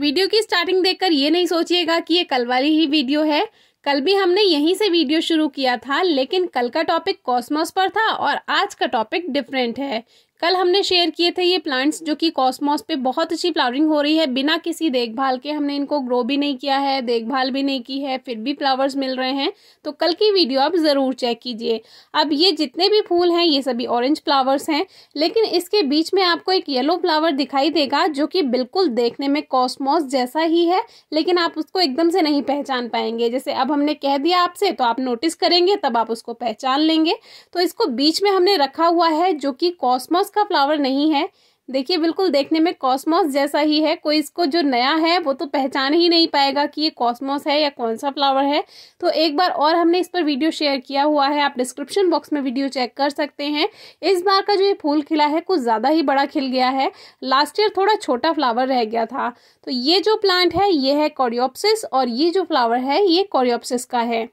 video की starting देखकर ये नहीं सोचिएगा कि ये कल वाली ही वीडियो है कल भी हमने यहीं से वीडियो शुरू किया था लेकिन कल का टॉपिक कॉस्मोस पर था और आज का टॉपिक डिफरेंट है कल हमने शेयर किए थे ये प्लांट्स जो कि कॉस्मोस पे बहुत अच्छी फ्लावरिंग हो रही है बिना किसी देखभाल के हमने इनको ग्रो भी नहीं किया है देखभाल भी नहीं की है फिर भी फ्लावर्स मिल रहे हैं तो कल की वीडियो आप ज़रूर चेक कीजिए अब ये जितने भी फूल हैं ये सभी ऑरेंज फ्लावर्स हैं लेकिन इसके बीच में आपको एक येलो फ्लावर दिखाई देगा जो कि बिल्कुल देखने में कॉस्मोस जैसा ही है लेकिन आप उसको एकदम से नहीं पहचान पाएंगे जैसे अब हमने कह दिया आपसे तो आप नोटिस करेंगे तब आप उसको पहचान लेंगे तो इसको बीच में हमने रखा हुआ है जो कि कॉस्मोस का फ्लावर नहीं है देखिए बिल्कुल देखने में कॉस्मोस जैसा ही है कोई इसको जो नया है वो तो पहचान ही नहीं पाएगा कि ये कॉस्मोस है या कौन सा फ्लावर है तो एक बार और हमने इस पर वीडियो शेयर किया हुआ है आप डिस्क्रिप्शन बॉक्स में वीडियो चेक कर सकते हैं इस बार का जो ये फूल खिला है कुछ ज़्यादा ही बड़ा खिल गया है लास्ट ईयर थोड़ा छोटा फ्लावर रह गया था तो ये जो प्लांट है ये है कॉरियोप्सिस और ये जो फ्लावर है ये कॉरियोप्सिस का है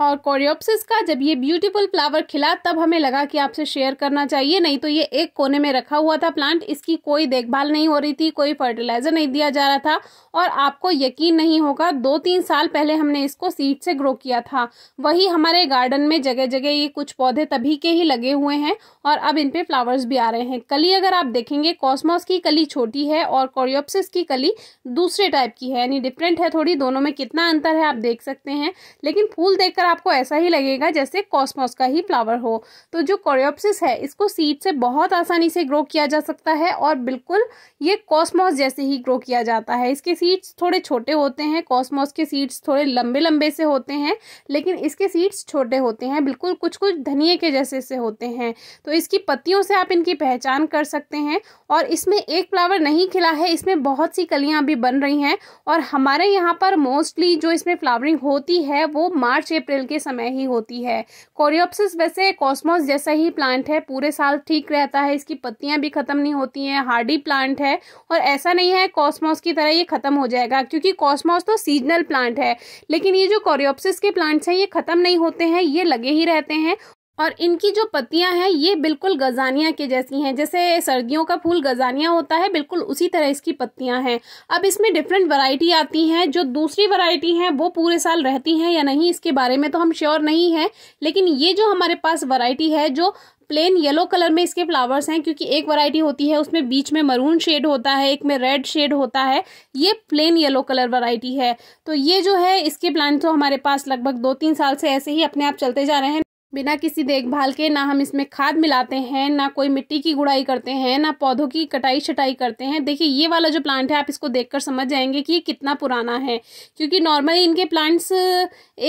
और कोरियोप्सिस का जब ये ब्यूटीफुल फ्लावर खिला तब हमें लगा कि आपसे शेयर करना चाहिए नहीं तो ये एक कोने में रखा हुआ था प्लांट इसकी कोई देखभाल नहीं हो रही थी कोई फर्टिलाइज़र नहीं दिया जा रहा था और आपको यकीन नहीं होगा दो तीन साल पहले हमने इसको सीड से ग्रो किया था वही हमारे गार्डन में जगह जगह ये कुछ पौधे तभी के ही लगे हुए हैं और अब इन पर फ्लावर्स भी आ रहे हैं कली अगर आप देखेंगे कॉस्मोस की कली छोटी है और कोरियोप्सिस की कली दूसरे टाइप की है यानी डिफरेंट है थोड़ी दोनों में कितना अंतर है आप देख सकते हैं लेकिन फूल देखकर आपको ऐसा ही लगेगा जैसे कॉस्मोस का ही फ्लावर हो तो जो कोरियोप्सिस है इसको सीड से बहुत आसानी से ग्रो किया जा सकता है और बिल्कुल ये कॉस्मोस जैसे ही ग्रो किया जाता है इसके सीड्स थोड़े छोटे होते हैं कॉस्मोस के सीड्स थोड़े लंबे लंबे से होते हैं लेकिन इसके सीड्स छोटे होते हैं बिल्कुल कुछ कुछ धनिए के जैसे से होते हैं तो इसकी पत्तियों से आप इनकी पहचान कर सकते हैं और इसमें एक फ्लावर नहीं खिला है इसमें बहुत सी कलियाँ अभी बन रही हैं और हमारे यहाँ पर मोस्टली जो इसमें फ्लावरिंग होती है वो मार्च अप्रैल अप्रैल के समय ही होती है कोरियोप्सिस वैसे कॉस्मोस जैसा ही प्लांट है पूरे साल ठीक रहता है इसकी पत्तियां भी ख़त्म नहीं होती हैं हार्डी प्लांट है और ऐसा नहीं है कॉस्मोस की तरह ये ख़त्म हो जाएगा क्योंकि कॉस्मोस तो सीजनल प्लांट है लेकिन ये जो कोरियोप्सिस के प्लांट्स हैं ये ख़त्म नहीं होते हैं ये लगे ही रहते हैं और इनकी जो पत्तियां हैं ये बिल्कुल गजानिया के जैसी हैं जैसे सर्दियों का फूल गजानिया होता है बिल्कुल उसी तरह इसकी पत्तियां हैं अब इसमें डिफरेंट वैरायटी आती हैं जो दूसरी वैरायटी हैं वो पूरे साल रहती हैं या नहीं इसके बारे में तो हम श्योर नहीं हैं लेकिन ये जो हमारे पास वरायटी है जो प्लेन येलो कलर में इसके फ्लावर्स हैं क्योंकि एक वैरायटी होती है उसमें बीच में मरून शेड होता है एक में रेड शेड होता है ये प्लेन येलो कलर वैरायटी है तो ये जो है इसके प्लांट तो हमारे पास लगभग दो तीन साल से ऐसे ही अपने आप चलते जा रहे हैं बिना किसी देखभाल के ना हम इसमें खाद मिलाते हैं ना कोई मिट्टी की गुड़ाई करते हैं ना पौधों की कटाई छटाई करते हैं देखिए ये वाला जो प्लांट है आप इसको देखकर समझ जाएंगे कि ये कितना पुराना है क्योंकि नॉर्मली इनके प्लांट्स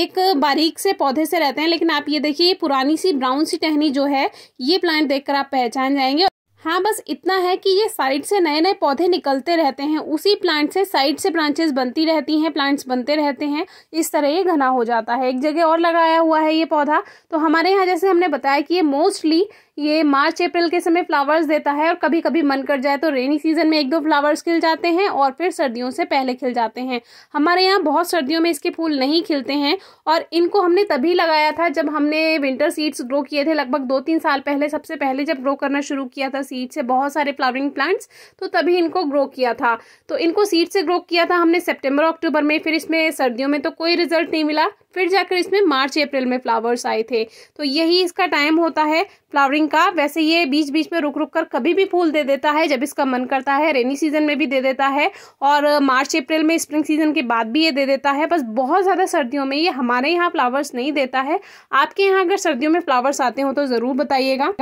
एक बारीक से पौधे से रहते हैं लेकिन आप ये देखिए ये पुरानी सी ब्राउन सी टहनी जो है ये प्लांट देख आप पहचान जाएंगे हाँ बस इतना है कि ये साइड से नए नए पौधे निकलते रहते हैं उसी प्लांट से साइड से ब्रांचेस बनती रहती हैं प्लांट्स बनते रहते हैं इस तरह ये घना हो जाता है एक जगह और लगाया हुआ है ये पौधा तो हमारे यहाँ जैसे हमने बताया कि ये मोस्टली ये मार्च अप्रैल के समय फ्लावर्स देता है और कभी कभी मन कर जाए तो रेनी सीजन में एक दो फ्लावर्स खिल जाते हैं और फिर सर्दियों से पहले खिल जाते हैं हमारे यहाँ बहुत सर्दियों में इसके फूल नहीं खिलते हैं और इनको हमने तभी लगाया था जब हमने विंटर सीड्स ग्रो किए थे लगभग दो तीन साल पहले सबसे पहले जब ग्रो करना शुरू किया था सीड से बहुत सारे फ्लावरिंग प्लांट्स तो तभी इनको ग्रो किया था तो इनको सीड से ग्रो किया था हमने सेप्टेम्बर अक्टूबर में फिर इसमें सर्दियों में तो कोई रिजल्ट नहीं मिला फिर जाकर इसमें मार्च अप्रैल में फ्लावर्स आए थे तो यही इसका टाइम होता है फ्लावरिंग का वैसे ये बीच बीच में रुक रुक कर कभी भी फूल दे देता है जब इसका मन करता है रेनी सीजन में भी दे देता है और मार्च अप्रैल में स्प्रिंग सीजन के बाद भी ये दे देता है बस बहुत ज़्यादा सर्दियों में ये हमारे यहाँ फ्लावर्स नहीं देता है आपके यहाँ अगर सर्दियों में फ्लावर्स आते हो तो ज़रूर बताइएगा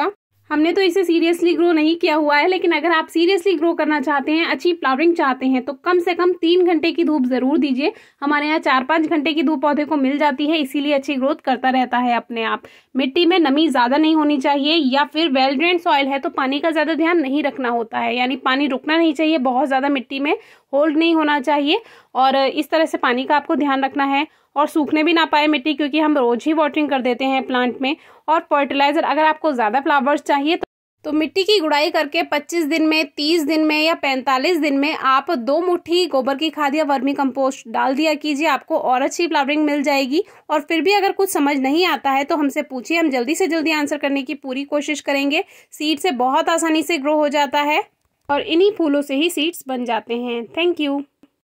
हमने तो इसे सीरियसली ग्रो नहीं किया हुआ है लेकिन अगर आप सीरियसली ग्रो करना चाहते हैं अच्छी फ्लावरिंग चाहते हैं तो कम से कम तीन घंटे की धूप ज़रूर दीजिए हमारे यहाँ चार पाँच घंटे की धूप पौधे को मिल जाती है इसीलिए अच्छी ग्रोथ करता रहता है अपने आप मिट्टी में नमी ज़्यादा नहीं होनी चाहिए या फिर वेल ड्रेन सॉइल है तो पानी का ज़्यादा ध्यान नहीं रखना होता है यानी पानी रुकना नहीं चाहिए बहुत ज़्यादा मिट्टी में होल्ड नहीं होना चाहिए और इस तरह से पानी का आपको ध्यान रखना है और सूखने भी ना पाए मिट्टी क्योंकि हम रोज ही वाटरिंग कर देते हैं प्लांट में और फर्टिलाइजर अगर आपको ज़्यादा फ्लावर्स चाहिए तो तो मिट्टी की गुड़ाई करके 25 दिन में 30 दिन में या 45 दिन में आप दो मुट्ठी गोबर की खाद या वर्मी कंपोस्ट डाल दिया कीजिए आपको और अच्छी फ्लावरिंग मिल जाएगी और फिर भी अगर कुछ समझ नहीं आता है तो हमसे पूछिए हम जल्दी से जल्दी आंसर करने की पूरी कोशिश करेंगे सीड से बहुत आसानी से ग्रो हो जाता है और इन्हीं फूलों से ही सीड्स बन जाते हैं थैंक यू